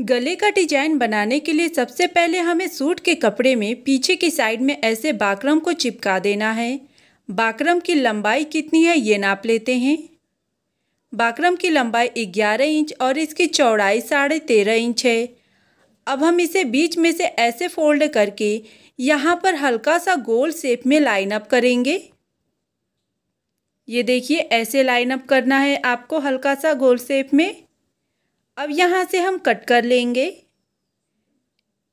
गले का डिजाइन बनाने के लिए सबसे पहले हमें सूट के कपड़े में पीछे की साइड में ऐसे बाकरम को चिपका देना है बाकरम की लंबाई कितनी है ये नाप लेते हैं बाकरम की लंबाई ग्यारह इंच और इसकी चौड़ाई साढ़े तेरह इंच है अब हम इसे बीच में से ऐसे फोल्ड करके यहाँ पर हल्का सा गोल शेप में लाइन अप करेंगे ये देखिए ऐसे लाइन अप करना है आपको हल्का सा गोल शेप में अब यहाँ से हम कट कर लेंगे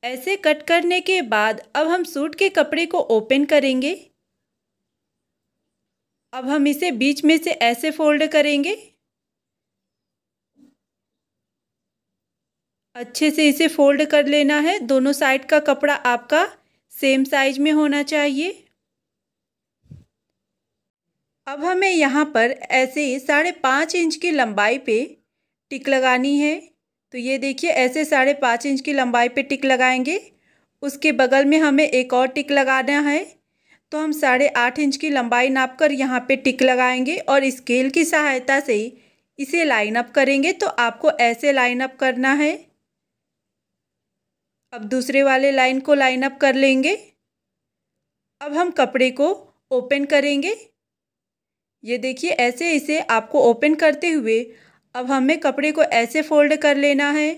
ऐसे कट करने के बाद अब हम सूट के कपड़े को ओपन करेंगे अब हम इसे बीच में से ऐसे फोल्ड करेंगे अच्छे से इसे फोल्ड कर लेना है दोनों साइड का कपड़ा आपका सेम साइज में होना चाहिए अब हमें यहाँ पर ऐसे साढ़े पाँच इंच की लंबाई पे टिक लगानी है तो ये देखिए ऐसे साढ़े पाँच इंच की लंबाई पे टिक लगाएंगे उसके बगल में हमें एक और टिक लगाना है तो हम साढ़े आठ इंच की लंबाई नाप कर यहाँ पर टिक लगाएंगे और स्केल की सहायता से इसे लाइन अप करेंगे तो आपको ऐसे लाइन अप करना है अब दूसरे वाले लाइन को लाइन अप कर लेंगे अब हम कपड़े को ओपन करेंगे ये देखिए ऐसे इसे आपको ओपन करते हुए अब हमें कपड़े को ऐसे फोल्ड कर लेना है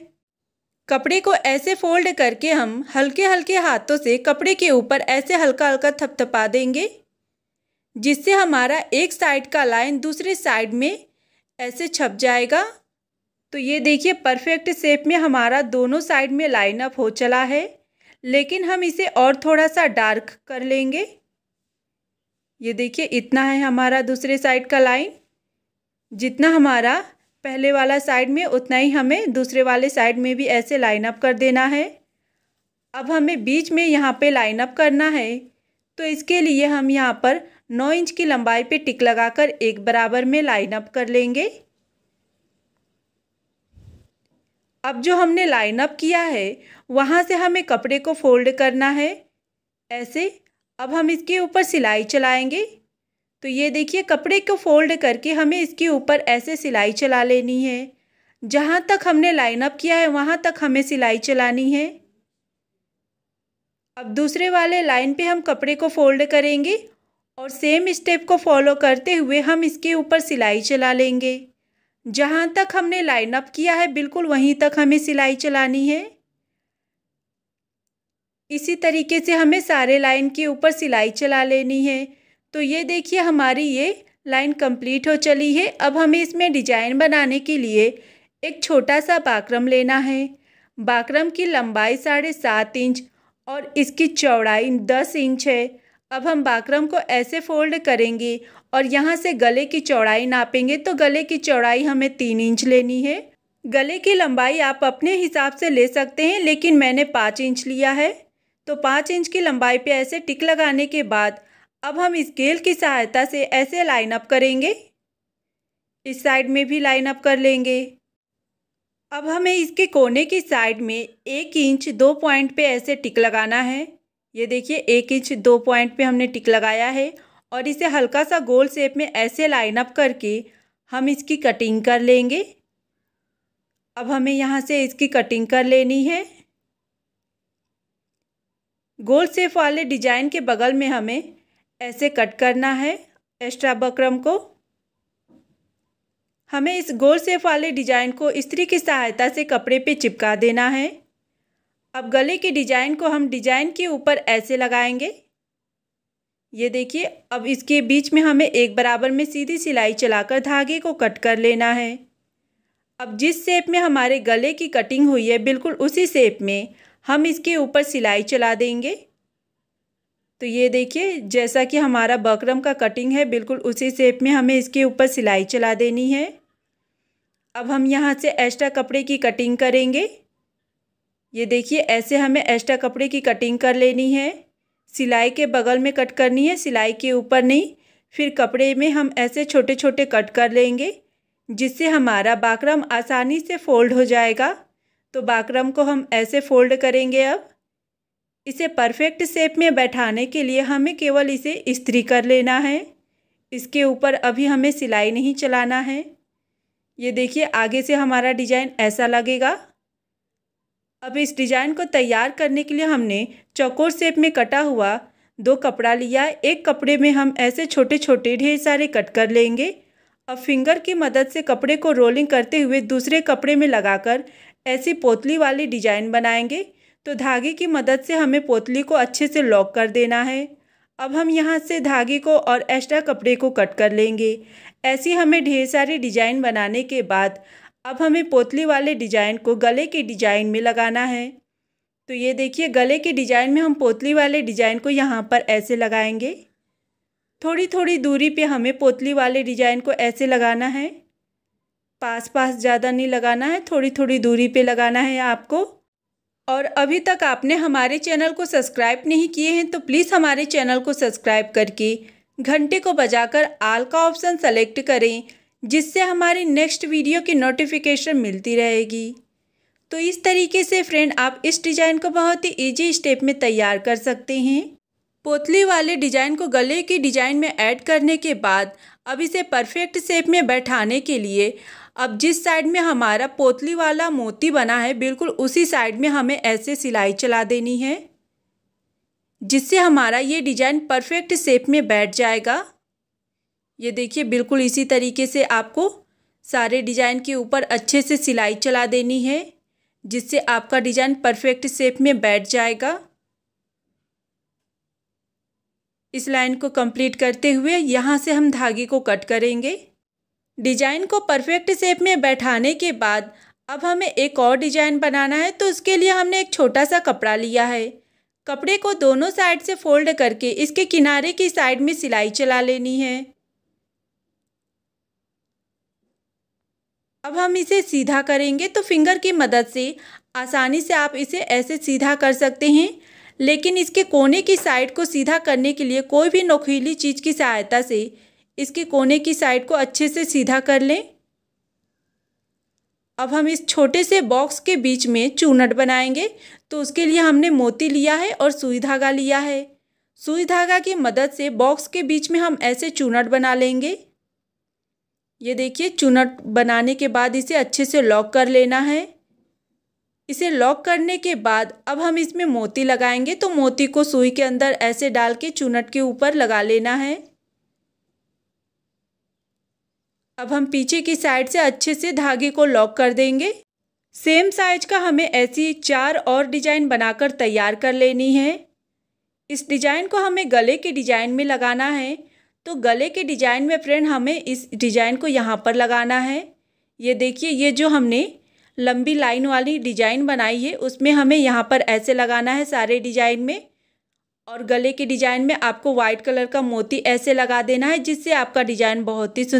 कपड़े को ऐसे फोल्ड करके हम हल्के हल्के हाथों से कपड़े के ऊपर ऐसे हल्का हल्का थपथपा देंगे जिससे हमारा एक साइड का लाइन दूसरे साइड में ऐसे छप जाएगा तो ये देखिए परफेक्ट शेप में हमारा दोनों साइड में लाइन अप हो चला है लेकिन हम इसे और थोड़ा सा डार्क कर लेंगे ये देखिए इतना है हमारा दूसरे साइड का लाइन जितना हमारा पहले वाला साइड में उतना ही हमें दूसरे वाले साइड में भी ऐसे लाइन अप कर देना है अब हमें बीच में यहाँ पे लाइन अप करना है तो इसके लिए हम यहाँ पर नौ इंच की लंबाई पे टिक लगाकर एक बराबर में लाइन अप कर लेंगे अब जो हमने लाइन अप किया है वहाँ से हमें कपड़े को फोल्ड करना है ऐसे अब हम इसके ऊपर सिलाई चलाएंगे तो ये देखिए कपड़े को फोल्ड करके हमें इसके ऊपर ऐसे सिलाई चला लेनी है जहाँ तक हमने लाइन अप किया है वहाँ तक हमें सिलाई चलानी है अब दूसरे वाले लाइन पे हम कपड़े को फोल्ड करेंगे और सेम स्टेप को फॉलो करते हुए हम इसके ऊपर सिलाई चला लेंगे जहाँ तक हमने लाइन अप किया है बिल्कुल वहीं तक हमें सिलाई चलानी है इसी तरीके से हमें सारे लाइन के ऊपर सिलाई चला लेनी है तो ये देखिए हमारी ये लाइन कंप्लीट हो चली है अब हमें इसमें डिजाइन बनाने के लिए एक छोटा सा बाकरम लेना है बाकरम की लंबाई साढ़े सात इंच और इसकी चौड़ाई दस इंच है अब हम बाकरम को ऐसे फोल्ड करेंगे और यहाँ से गले की चौड़ाई नापेंगे तो गले की चौड़ाई हमें तीन इंच लेनी है गले की लंबाई आप अपने हिसाब से ले सकते हैं लेकिन मैंने पाँच इंच लिया है तो पाँच इंच की लंबाई पे ऐसे टिक लगाने के बाद अब हम स्केल की सहायता से ऐसे लाइन अप करेंगे इस साइड में भी लाइन अप कर लेंगे अब हमें इसके कोने की साइड में एक इंच दो पॉइंट पे ऐसे टिक लगाना है ये देखिए एक इंच दो पॉइंट पे हमने टिक लगाया है और इसे हल्का सा गोल शेप में ऐसे लाइन अप करके हम इसकी कटिंग कर लेंगे अब हमें यहाँ से इसकी कटिंग कर लेनी है गोल शेप वाले डिजाइन के बगल में हमें ऐसे कट करना है एक्स्ट्रा बकरम को हमें इस गोल सेफ वाले डिजाइन को स्त्री की सहायता से कपड़े पे चिपका देना है अब गले के डिजाइन को हम डिजाइन के ऊपर ऐसे लगाएंगे ये देखिए अब इसके बीच में हमें एक बराबर में सीधी सिलाई चलाकर धागे को कट कर लेना है अब जिस शेप में हमारे गले की कटिंग हुई है बिल्कुल उसी शेप में हम इसके ऊपर सिलाई चला देंगे तो ये देखिए जैसा कि हमारा बकरम का कटिंग है बिल्कुल उसी शेप में हमें इसके ऊपर सिलाई चला देनी है अब हम यहाँ से एक्स्ट्रा कपड़े की कटिंग करेंगे ये देखिए ऐसे हमें एक्स्ट्रा कपड़े की कटिंग कर लेनी है सिलाई के बगल में कट करनी है सिलाई के ऊपर नहीं फिर कपड़े में हम ऐसे छोटे छोटे कट कर लेंगे जिससे हमारा बाकरम आसानी से फोल्ड हो जाएगा तो बाकरम को हम ऐसे फोल्ड करेंगे अब इसे परफेक्ट शेप में बैठाने के लिए हमें केवल इसे इस्त्री कर लेना है इसके ऊपर अभी हमें सिलाई नहीं चलाना है ये देखिए आगे से हमारा डिज़ाइन ऐसा लगेगा अब इस डिज़ाइन को तैयार करने के लिए हमने चौकोर शेप में कटा हुआ दो कपड़ा लिया एक कपड़े में हम ऐसे छोटे छोटे ढेर सारे कट कर लेंगे अब फिंगर की मदद से कपड़े को रोलिंग करते हुए दूसरे कपड़े में लगाकर ऐसी पोतली वाली डिजाइन बनाएंगे तो धागे की मदद से हमें पोतली को अच्छे से लॉक कर देना है अब हम यहाँ से धागे को और एक्स्ट्रा कपड़े को कट कर लेंगे ऐसी हमें ढेर सारी डिजाइन बनाने के बाद अब हमें पोतली वाले डिजाइन को गले के डिजाइन में लगाना है तो ये देखिए गले के डिजाइन में हम पोतली वाले डिजाइन को यहाँ पर ऐसे लगाएंगे थोड़ी थोड़ी दूरी पे हमें पोतली वाले डिजाइन को ऐसे लगाना है पास पास ज़्यादा नहीं लगाना है थोड़ी थोड़ी दूरी पे लगाना है आपको और अभी तक आपने हमारे चैनल को सब्सक्राइब नहीं किए हैं तो प्लीज़ हमारे चैनल को सब्सक्राइब करके घंटे को बजाकर आल का ऑप्शन सेलेक्ट करें जिससे हमारी नेक्स्ट वीडियो की नोटिफिकेशन मिलती रहेगी तो इस तरीके से फ्रेंड आप इस डिज़ाइन को बहुत ही ईजी स्टेप में तैयार कर सकते हैं पोतली वाले डिज़ाइन को गले की डिज़ाइन में ऐड करने के बाद अब इसे परफेक्ट शेप में बैठाने के लिए अब जिस साइड में हमारा पोतली वाला मोती बना है बिल्कुल उसी साइड में हमें ऐसे सिलाई चला देनी है जिससे हमारा ये डिजाइन परफेक्ट शेप में बैठ जाएगा ये देखिए बिल्कुल इसी तरीके से आपको सारे डिजाइन के ऊपर अच्छे से सिलाई चला देनी है जिससे आपका डिजाइन परफेक्ट शेप में बैठ जाएगा इस लाइन को कंप्लीट करते हुए यहाँ से हम धागे को कट करेंगे डिजाइन को परफेक्ट शेप में बैठाने के बाद अब हमें एक और डिजाइन बनाना है तो उसके लिए हमने एक छोटा सा कपड़ा लिया है कपड़े को दोनों साइड से फोल्ड करके इसके किनारे की साइड में सिलाई चला लेनी है अब हम इसे सीधा करेंगे तो फिंगर की मदद से आसानी से आप इसे ऐसे सीधा कर सकते हैं लेकिन इसके कोने की साइड को सीधा करने के लिए कोई भी नोखीली चीज़ की सहायता से इसके कोने की साइड को अच्छे से सीधा कर लें अब हम इस छोटे से बॉक्स के बीच में चूनट बनाएंगे तो उसके लिए हमने मोती लिया है और सुई धागा लिया है सुई धागा की मदद से बॉक्स के बीच में हम ऐसे चूनट बना लेंगे ये देखिए चूनट बनाने के बाद इसे अच्छे से लॉक कर लेना है इसे लॉक करने के बाद अब हम इसमें मोती लगाएंगे तो मोती को सुई के अंदर ऐसे डाल के चूनट के ऊपर लगा लेना है अब हम पीछे की साइड से अच्छे से धागे को लॉक कर देंगे सेम साइज का हमें ऐसी चार और डिजाइन बनाकर तैयार कर लेनी है इस डिजाइन को हमें गले के डिजाइन में लगाना है तो गले के डिजाइन में फ्रेंड हमें इस डिजाइन को यहाँ पर लगाना है ये देखिए ये जो हमने लंबी लाइन वाली डिजाइन बनाई है उसमें हमें यहाँ पर ऐसे लगाना है सारे डिजाइन में और गले के डिजाइन में आपको वाइट कलर का मोती ऐसे लगा देना है जिससे आपका डिजाइन बहुत ही सुंदर